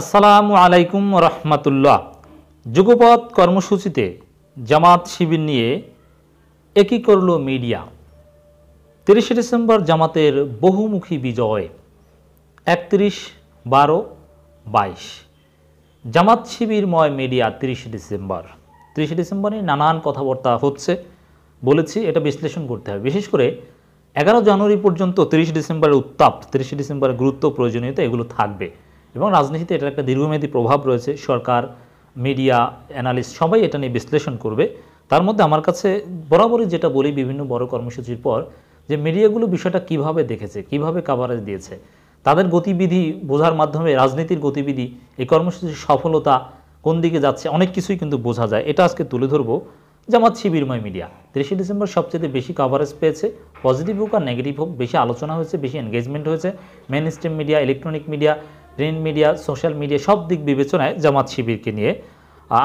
আসসালামু আলাইকুম রহমাতুল্লাহ যুগপথ কর্মসূচিতে জামাত শিবির নিয়ে একই করল মিডিয়া তিরিশে ডিসেম্বর জামাতের বহুমুখী বিজয় একত্রিশ বারো বাইশ জামাত শিবিরময় মিডিয়া তিরিশে ডিসেম্বর তিরিশে ডিসেম্বরে নানান কথাবার্তা হচ্ছে বলেছি এটা বিশ্লেষণ করতে হবে বিশেষ করে এগারো জানুয়ারি পর্যন্ত তিরিশে ডিসেম্বরের উত্তাপ তিরিশে ডিসেম্বরের গুরুত্ব প্রয়োজনীয়তা এগুলো থাকবে এবং রাজনীতিতে এটার একটা দীর্ঘমেয়াদী প্রভাব রয়েছে সরকার মিডিয়া অ্যানালিস্ট সবাই এটা নিয়ে বিশ্লেষণ করবে তার মধ্যে আমার কাছে বরাবরই যেটা বলি বিভিন্ন বড় কর্মসূচির পর যে মিডিয়াগুলো বিষয়টা কিভাবে দেখেছে কিভাবে কাভারেজ দিয়েছে তাদের গতিবিধি বোঝার মাধ্যমে রাজনীতির গতিবিধি এই কর্মসূচির সফলতা কোন দিকে যাচ্ছে অনেক কিছুই কিন্তু বোঝা যায় এটা আজকে তুলে ধরবো আমার শিবিরময় মিডিয়া তিরিশে ডিসেম্বর সবচেয়ে বেশি কাভারেজ পেয়েছে পজিটিভ হোক আর নেগেটিভ হোক বেশি আলোচনা হয়েছে বেশি এনগেজমেন্ট হয়েছে mainstream media electronic media print media social media সব দিক বিবেচনায় জামাত শিবিরকে নিয়ে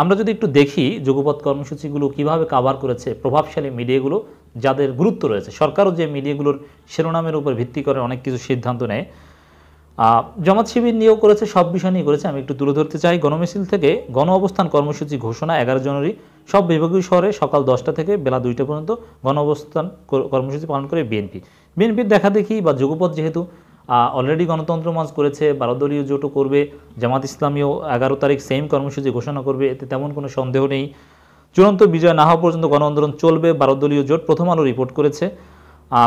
আমরা যদি একটু দেখি যুগপথ কর্মসূচিগুলো কিভাবে কাভার করেছে প্রভাবশালী মিডিয়াগুলো যাদের গুরুত্ব রয়েছে সরকারও যে মিডিয়াগুলোর শিরোনামের উপর ভিত্তি করে অনেক কিছু সিদ্ধান্ত নেয় জামাত শিবির নিয়েও করেছে সব বিষয় নিয়ে করেছে আমি একটু তুলে ধরতে চাই গণমিছিল থেকে গণ অবস্থান কর্মসূচি ঘোষণা এগারো জানুয়ারি সব বিভাগীয় শহরে সকাল দশটা থেকে বেলা দুইটা পর্যন্ত গণ অবস্থান কর্মসূচি পালন করে বিএনপি বিএনপির দেখা দেখি বা যুগপথ যেহেতু অলরেডি গণতন্ত্র মাস করেছে বারোদলীয় জোটও করবে জামাত ইসলামীও এগারো তারিখ সেম কর্মসূচি ঘোষণা করবে এতে তেমন কোনো সন্দেহ নেই চূড়ান্ত বিজয় না হওয়া পর্যন্ত গণ আন্দোলন চলবে বারোদলীয় জোট প্রথম আলো রিপোর্ট করেছে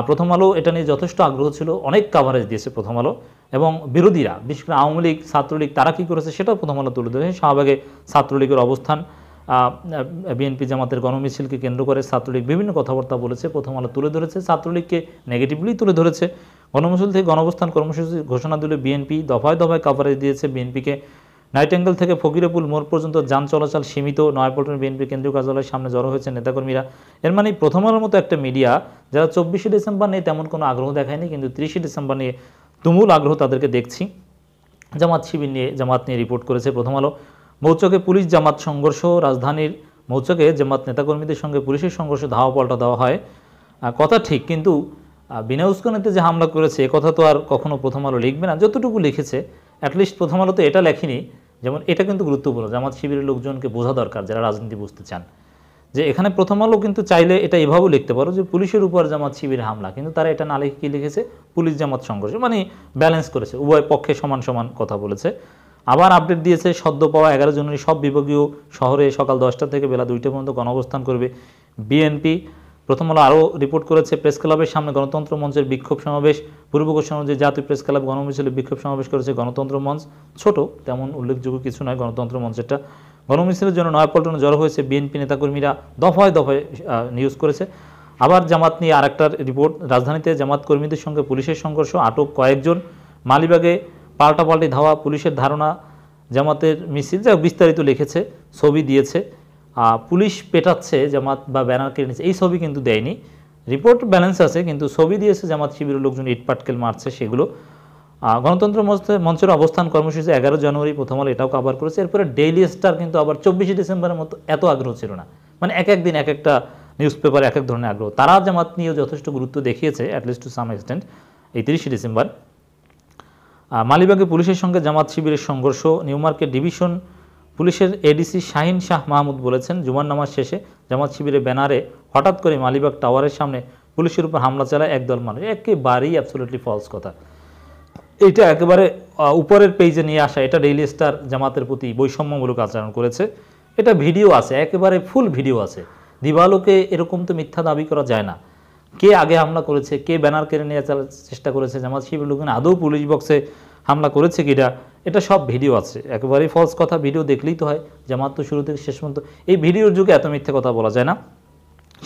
প্রথম আলো এটা নিয়ে যথেষ্ট আগ্রহ ছিল অনেক কাভারেজ দিয়েছে প্রথম আলো এবং বিরোধীরা বিশেষ করে আওয়ামী লীগ ছাত্রলীগ তারা কী করেছে সেটাও প্রথম আলো তুলে ধরেছে শাহবাগে ছাত্রলীগের অবস্থান বিএনপি জামাতের গণমিছিলকে কেন্দ্র করে ছাত্রলীগ বিভিন্ন কথাবার্তা বলেছে প্রথম আলো তুলে ধরেছে ছাত্রলীগকে নেগেটিভলি তুলে ধরেছে গণমিছিল থেকে গণবস্থান কর্মসূচি ঘোষণা দিলে বিএনপি দফায় দফায় কাভারেজ দিয়েছে বিএনপিকে নাইট অ্যাঙ্গেল থেকে ফকিরপুল মোড় পর্যন্ত যান চলাচল সীমিত নয়াপল্টন বিএনপি কেন্দ্রীয় কার্যালয়ের সামনে জড়ো হয়েছে নেতাকর্মীরা এর মানে প্রথমের মতো একটা মিডিয়া যারা চব্বিশে ডিসেম্বর নিয়ে তেমন কোনো আগ্রহ দেখায়নি কিন্তু তিরিশে ডিসেম্বর নিয়ে তুমুল আগ্রহ তাদেরকে দেখছি জামাত শিবির নিয়ে জামাত নিয়ে রিপোর্ট করেছে প্রথম আলো মৌচকে পুলিশ জামাত সংঘর্ষ রাজধানীর মৌচকে জামাত নেতাকর্মীদের সঙ্গে পুলিশের সংঘর্ষ ধাওয়া পাল্টা দেওয়া হয় কথা ঠিক কিন্তু বিনা উস্কানিতে যে হামলা করেছে কথা তো আর কখনো প্রথম আলো লিখবে না যতটুকু লিখেছে অ্যাটলিস্ট প্রথম আলো তো এটা লেখেনি যেমন এটা কিন্তু গুরুত্বপূর্ণ জামাত শিবিরের লোকজনকে বোঝা দরকার যারা রাজনীতি বুঝতে চান যে এখানে প্রথম আলো কিন্তু চাইলে এটা এভাবেও লিখতে পারো যে পুলিশের উপর জামাত শিবিরের হামলা কিন্তু তারা এটা না লিখে কী লিখেছে পুলিশ জামাত সংঘর্ষ মানে ব্যালেন্স করেছে উভয় পক্ষে সমান সমান কথা বলেছে আবার আপডেট দিয়েছে সদ্য পাওয়া এগারো জনের সব বিভাগীয় শহরে সকাল দশটা থেকে বেলা দুইটা পর্যন্ত গণঅবস্থান করবে বিএনপি প্রথম আলো আরও রিপোর্ট করেছে প্রেস ক্লাবের সামনে গণতন্ত্র মঞ্চের বিক্ষোভ সমাবেশ পূর্বকোষণ যে জাতীয় প্রেস ক্লাব গণমিছিলে বিক্ষোভ সমাবেশ করেছে গণতন্ত্র মঞ্চ ছোট তেমন উল্লেখযোগ্য কিছু নয় গণতন্ত্র মঞ্চেরটা গণমিছিলের জন্য নয়াপল্টনে জড়ো হয়েছে বিএনপি নেতাকর্মীরা দফায় দফায় নিউজ করেছে আবার জামাত নিয়ে আরেকটার রিপোর্ট রাজধানীতে জামাত কর্মীদের সঙ্গে পুলিশের সংঘর্ষ আটক কয়েকজন মালিবাগে পাল্টাপাল্টি ধাওয়া পুলিশের ধারণা জামাতের মিছিল যা বিস্তারিত লিখেছে ছবি দিয়েছে পুলিশ পেটাচ্ছে জামাত বা ব্যানার কেড়ে নিচ্ছে এই ছবি কিন্তু দেয়নি রিপোর্ট ব্যালেন্স আছে কিন্তু ছবি দিয়েছে জামাত শিবিরের লোকজন ইটপাটকেল মারছে সেগুলো গণতন্ত্র মঞ্চের অবস্থান কর্মসূচি এগারো জানুয়ারি প্রথম আলো এটাও কভার করেছে এরপরে ডেইলি স্টার কিন্তু আবার চব্বিশে ডিসেম্বরের মতো এত আগ্রহ ছিল না মানে এক একদিন এক একটা নিউজ পেপার এক এক ধরনের আগ্রহ তারা জামাত নিয়েও যথেষ্ট গুরুত্ব দেখিয়েছে অ্যাটলিস্ট টু সাম এক্সটেন্ট এই তিরিশে ডিসেম্বর মালিবাগে পুলিশের সঙ্গে জামাত শিবিরের সংঘর্ষ নিউমার্কেট ডিভিশন পুলিশের এডিসি শাহিন শাহ মাহমুদ বলেছেন জুমার নামাজ শেষে জামাত শিবিরের ব্যানারে হঠাৎ করে মালিবাগ টাওয়ারের সামনে পুলিশের উপর হামলা চালায় একদল মানুষ একেবারেই অ্যাবসোলুটলি ফলস কথা এটা একেবারে উপরের পেজে নিয়ে আসা এটা ডেইলি স্টার জামাতের প্রতি বৈষম্যমূলক আচরণ করেছে এটা ভিডিও আছে একেবারে ফুল ভিডিও আছে দিবালোকে এরকম তো মিথ্যা দাবি করা যায় না কে আগে হামলা করেছে কে ব্যানার কেড়ে নিয়ে চালার চেষ্টা করেছে জামাত শিবির লোকজন আদৌ পুলিশ বক্সে হামলা করেছে কিনা এটা সব ভিডিও আছে একেবারেই ফলস কথা ভিডিও দেখলেই তো হয় জামাত তো শুরু থেকে শেষ পর্যন্ত এই ভিডিওর যুগে এত মিথ্যে কথা বলা যায় না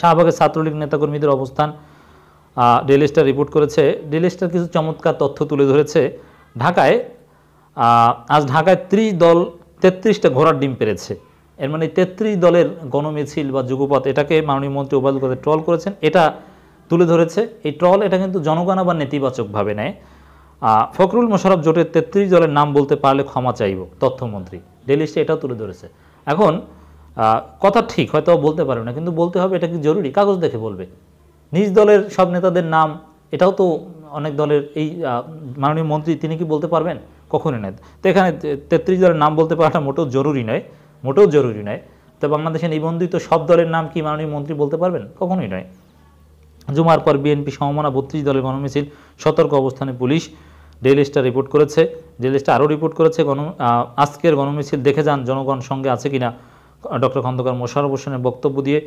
শাহবাগের ছাত্রলীগ নেতাকর্মীদের অবস্থান ডেলি স্টার রিপোর্ট করেছে ডেলি স্টার কিছু চমৎকার তথ্য তুলে ধরেছে ঢাকায় আজ ঢাকায় ত্রিশ দল তেত্রিশটা ঘোড়ার ডিম পেরেছে এর মানে তেত্রিশ দলের গণমিছিল বা যুগপথ এটাকে মাননীয় মন্ত্রী ওবায়দুল কাদের ট্রল করেছেন এটা তুলে ধরেছে এই ট্রল এটা কিন্তু জনগণ আবার নেতিবাচকভাবে নেয় ফখরুল মোশারফ জোটের তেত্রিশ দলের নাম বলতে পারলে ক্ষমা চাইব তথ্যমন্ত্রী ডেলিস্টে এটাও তুলে ধরেছে এখন কথা ঠিক হয়তো বলতে পারবে না কিন্তু বলতে হবে এটা কি জরুরি কাগজ দেখে বলবে নিজ দলের সব নেতাদের নাম এটাও তো অনেক দলের এই মাননীয় মন্ত্রী তিনি কি বলতে পারবেন কখনই নয় তো এখানে তেত্রিশ দলের নাম বলতে পারাটা মোটেও জরুরি নয় মোটেও জরুরি নয় তো বাংলাদেশে নিবন্ধিত সব দলের নাম কি মাননীয় মন্ত্রী বলতে পারবেন কখনোই নয় জুমার পর বিএনপি সমমনা বত্রিশ দলের গণমিছিল সতর্ক অবস্থানে পুলিশ ডেইলি স্টার রিপোর্ট করেছে ডেইলি স্টার আরও রিপোর্ট করেছে গণ আজকের গণমিছিল দেখে যান জনগণ সঙ্গে আছে কিনা ডক্টর খন্দকার মোশারফ হোসেনের বক্তব্য দিয়ে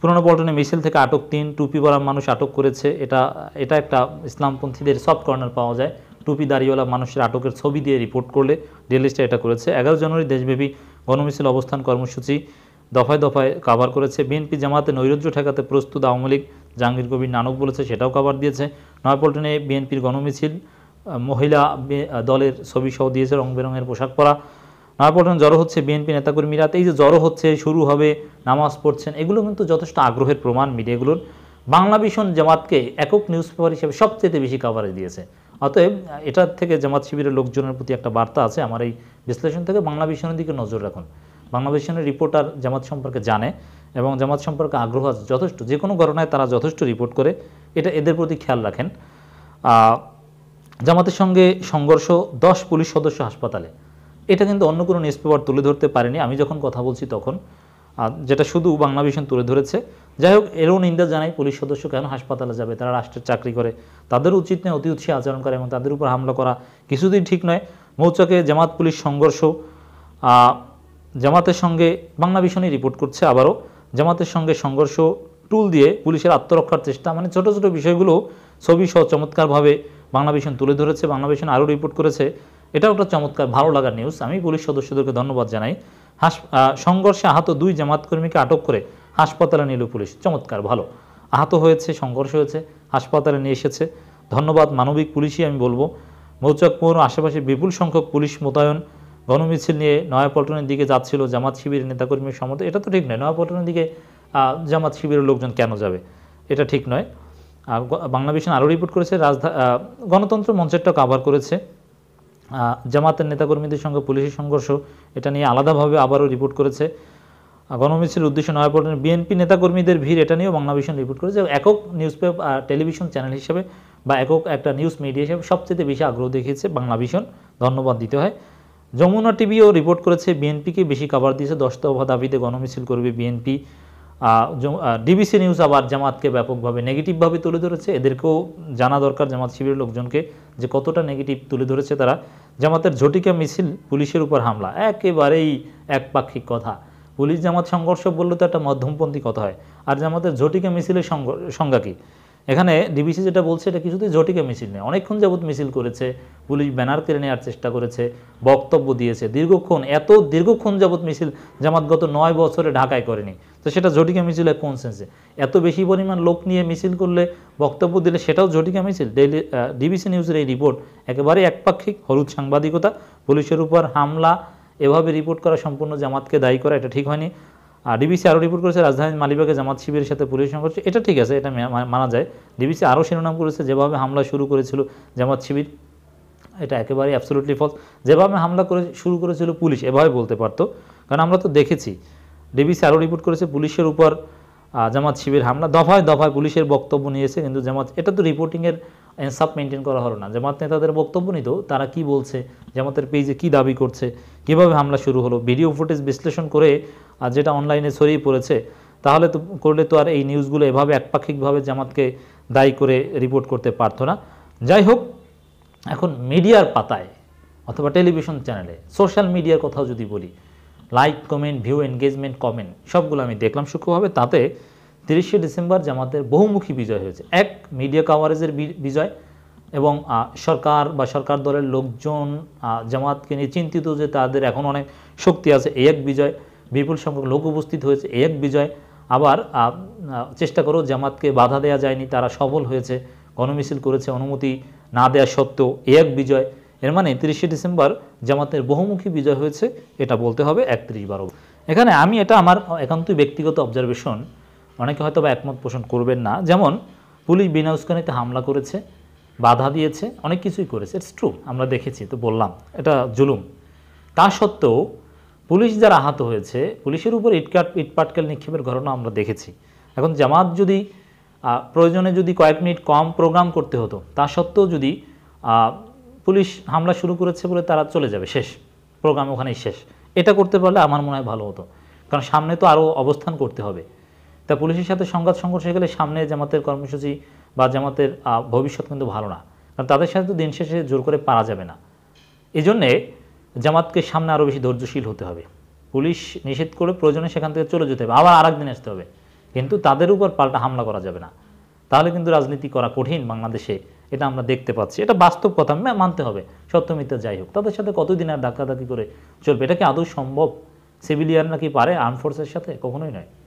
পুরনো পল্টনে মিছিল থেকে আটক তিন টুপি পরা মানুষ আটক করেছে এটা এটা একটা ইসলামপন্থীদের সফট কর্নার পাওয়া যায় টুপি দাঁড়িয়েওয়ালা মানুষের আটকের ছবি দিয়ে রিপোর্ট করলে ডেইলি স্টার এটা করেছে এগারো জানুয়ারি দেশব্যাপী গণমিছিল অবস্থান কর্মসূচি দফায় দফায় কাভার করেছে বিএনপি জামাতে নৈরুদ্র ঠেকাতে প্রস্তুত আওয়ামী লীগ জাহাঙ্গীর কবির নানক বলেছে সেটাও কাভার দিয়েছে নয়পল্টনে বিএনপির গণমিছিল মহিলা দলের ছবি সহ দিয়েছে রং বেরঙের পোশাক পরা নয়পল্টন জড়ো হচ্ছে বিএনপি নেতাকর্মীরা এই যে জড়ো হচ্ছে শুরু হবে নামাজ পড়ছেন এগুলো কিন্তু যথেষ্ট আগ্রহের প্রমাণ মিডিয়াগুলোর বাংলা ভীষণ জামাতকে একক নিউজ পেপার হিসেবে সবচেয়ে বেশি কাভারেজ দিয়েছে অতএব এটার থেকে জামাত শিবিরের লোকজনের প্রতি একটা বার্তা আছে আমার এই বিশ্লেষণ থেকে বাংলা ভীষণের দিকে নজর রাখুন বাংলাদেশের রিপোর্টার জামাত সম্পর্কে জানে এবং জামাত সম্পর্কে আগ্রহ আছে যথেষ্ট যে কোনো ঘটনায় তারা যথেষ্ট রিপোর্ট করে এটা এদের প্রতি খেয়াল রাখেন জামাতের সঙ্গে সংঘর্ষ দশ পুলিশ সদস্য হাসপাতালে এটা কিন্তু অন্য কোনো নিউজ পেপার তুলে ধরতে পারেনি আমি যখন কথা বলছি তখন যেটা শুধু বাংলাদেশন তুলে ধরেছে যাই হোক এরও নিন্দা জানায় পুলিশ সদস্য কেন হাসপাতালে যাবে তারা রাষ্ট্রের চাকরি করে তাদের উচিত নয় অতি উৎসাহী আচরণ করা এবং তাদের উপর হামলা করা কিছুদিন ঠিক নয় মৌচকে জামাত পুলিশ সংঘর্ষ জামাতের সঙ্গে বাংলা ভীষণই রিপোর্ট করছে আবারও জামাতের সঙ্গে সংঘর্ষ টুল দিয়ে পুলিশের আত্মরক্ষার চেষ্টা মানে ছোট ছোট বিষয়গুলো সহ চমৎকারভাবে বাংলা ভীষণ তুলে ধরেছে বাংলা ভীষণ আরও রিপোর্ট করেছে এটাও একটা চমৎকার ভালো লাগার নিউজ আমি পুলিশ সদস্যদেরকে ধন্যবাদ জানাই হাস সংঘর্ষে আহত দুই জামাতকর্মীকে আটক করে হাসপাতালে নিল পুলিশ চমৎকার ভালো আহত হয়েছে সংঘর্ষ হয়েছে হাসপাতালে নিয়ে এসেছে ধন্যবাদ মানবিক পুলিশই আমি বলবো মৌচকপুর আশেপাশে বিপুল সংখ্যক পুলিশ মোতায়েন গণমিছিল নিয়ে নয়াপল্টনের দিকে যাচ্ছিল জামাত শিবিরের নেতাকর্মীর সমর্থন এটা তো ঠিক নয় নয়াপল্টনের দিকে জামাত শিবিরের লোকজন কেন যাবে এটা ঠিক নয় বাংলা ভিশন আরও রিপোর্ট করেছে রাজধা গণতন্ত্র মঞ্চেরটা আবার করেছে জামাতের নেতাকর্মীদের সঙ্গে পুলিশের সংঘর্ষ এটা নিয়ে আলাদাভাবে আবারও রিপোর্ট করেছে গণমিছিল উদ্দেশ্যে নয়াপল্টনের বিএনপি নেতাকর্মীদের ভিড় এটা নিয়েও বাংলা রিপোর্ট করেছে একক নিউজ পেপার টেলিভিশন চ্যানেল হিসেবে বা একক একটা নিউজ মিডিয়া হিসেবে সবচেয়ে বেশি আগ্রহ দেখিয়েছে বাংলা ধন্যবাদ দিতে হয় যমুনা টিভিও রিপোর্ট করেছে বিএনপিকে বেশি কাভার দিয়েছে দশটা দাবিতে গণমিছিল করবে বিএনপি ডিবিসি নিউজ আবার জামাতকে ব্যাপকভাবে নেগেটিভভাবে তুলে ধরেছে এদেরকেও জানা দরকার জামাত শিবিরের লোকজনকে যে কতটা নেগেটিভ তুলে ধরেছে তারা জামাতের ঝটিকা মিছিল পুলিশের উপর হামলা একেবারেই একপাক্ষিক কথা পুলিশ জামাত সংঘর্ষ বললে তো একটা মধ্যমপন্থী কথা হয় আর জামাতের ঝটিকা মিছিলের সংজ্ঞা কী এখানে ডিবিসি যেটা বলছে এটা কিছুতেই ঝটিকা মিছিল নেই অনেকক্ষণ যাবৎ মিছিল করেছে পুলিশ ব্যানার কেড়ে নেওয়ার চেষ্টা করেছে বক্তব্য দিয়েছে দীর্ঘক্ষণ এত দীর্ঘক্ষণ যাবৎ মিছিল জামাত গত নয় বছরে ঢাকায় করেনি তো সেটা ঝটিকা মিছিল কোন সেন্সে এত বেশি পরিমাণ লোক নিয়ে মিছিল করলে বক্তব্য দিলে সেটাও ঝটিকা মিছিল ডেইলি ডিবিসি নিউজের এই রিপোর্ট একেবারে একপাক্ষিক হলুদ সাংবাদিকতা পুলিশের উপর হামলা এভাবে রিপোর্ট করা সম্পূর্ণ জামাতকে দায়ী করা এটা ঠিক হয়নি আর ডিবিসি আরও রিপোর্ট করেছে রাজধানীর মালিবাগে জামাত শিবিরের সাথে পুলিশ সংঘর্ষ এটা ঠিক আছে এটা মানা যায় ডিবিসি আরও শিরোনাম করেছে যেভাবে হামলা শুরু করেছিল জামাত শিবির এটা একেবারেই অ্যাবসোলুটলি ফলস যেভাবে হামলা করে শুরু করেছিল পুলিশ এভাবে বলতে পারতো কারণ আমরা তো দেখেছি ডিবিসি আরও রিপোর্ট করেছে পুলিশের উপর জামাত শিবির হামলা দফায় দফায় পুলিশের বক্তব্য নিয়েছে কিন্তু জামাত এটা তো রিপোর্টিংয়ের এনসাপ মেনটেন করা হলো না জামাত নেতাদের বক্তব্য নিত তারা কি বলছে জামাতের পেজে কি দাবি করছে কিভাবে হামলা শুরু হলো ভিডিও ফুটেজ বিশ্লেষণ করে আর যেটা অনলাইনে ছড়িয়ে পড়েছে তাহলে তো করলে তো আর এই নিউজগুলো এভাবে একপাক্ষিকভাবে জামাতকে দায়ী করে রিপোর্ট করতে পারতো না যাই হোক এখন মিডিয়ার পাতায় অথবা টেলিভিশন চ্যানেলে সোশ্যাল মিডিয়ার কথাও যদি বলি like comment view engagement comment সবগুলো আমি দেখলাম সূক্ষ্মভাবে তাতে তিরিশে ডিসেম্বর জামাতের বহুমুখী বিজয় হয়েছে এক মিডিয়া কাভারেজের বিজয় এবং সরকার বা সরকার দলের লোকজন জামাতকে নিয়ে চিন্তিত যে তাদের এখন অনেক শক্তি আছে এই এক বিজয় বিপুল সংখ্যক লোক উপস্থিত হয়েছে এক বিজয় আবার চেষ্টা করো জামাতকে বাধা দেয়া যায়নি তারা সফল হয়েছে গণমিছিল করেছে অনুমতি না দেওয়া সত্ত্বেও এক বিজয় এর মানে তিরিশে ডিসেম্বর জামাতের বহুমুখী বিজয় হয়েছে এটা বলতে হবে একত্রিশ বারো এখানে আমি এটা আমার একান্তই ব্যক্তিগত অবজারভেশন অনেকে হয়তো বা একমত পোষণ করবেন না যেমন পুলিশ বিনা উস্কানিতে হামলা করেছে বাধা দিয়েছে অনেক কিছুই করেছে ইটস ট্রু আমরা দেখেছি তো বললাম এটা জুলুম তা সত্ত্বেও পুলিশ যারা আহত হয়েছে পুলিশের উপর ইটকাট ইটপাটকেল নিক্ষেপের ঘটনা আমরা দেখেছি এখন জামাত যদি প্রয়োজনে যদি কয়েক মিনিট কম প্রোগ্রাম করতে হতো তা সত্ত্বেও যদি পুলিশ হামলা শুরু করেছে বলে তারা চলে যাবে শেষ প্রোগ্রাম ওখানেই শেষ এটা করতে পারলে আমার মনে হয় ভালো হতো কারণ সামনে তো আরও অবস্থান করতে হবে তা পুলিশের সাথে সংঘাত সংঘর্ষে গেলে সামনে জামাতের কর্মসূচি বা জামাতের ভবিষ্যৎ কিন্তু ভালো না কারণ তাদের সাথে তো দিন শেষে জোর করে পারা যাবে না এজন্যে জামাতকে সামনে আরও বেশি ধৈর্যশীল হতে হবে পুলিশ নিষেধ করে প্রয়োজনে সেখান থেকে চলে যেতে হবে আবার আর একদিন আসতে হবে কিন্তু তাদের উপর পাল্টা হামলা করা যাবে না তাহলে কিন্তু রাজনীতি করা কঠিন বাংলাদেশে এটা আমরা দেখতে পাচ্ছি এটা বাস্তব কথা মানতে হবে সত্যমিথ্যা যাই হোক তাদের সাথে কতদিন আর ধাক্কাধাক্কি করে চলবে এটা কি আদৌ সম্ভব সিভিলিয়ান নাকি পারে আর্ম ফোর্সের সাথে কখনোই নয়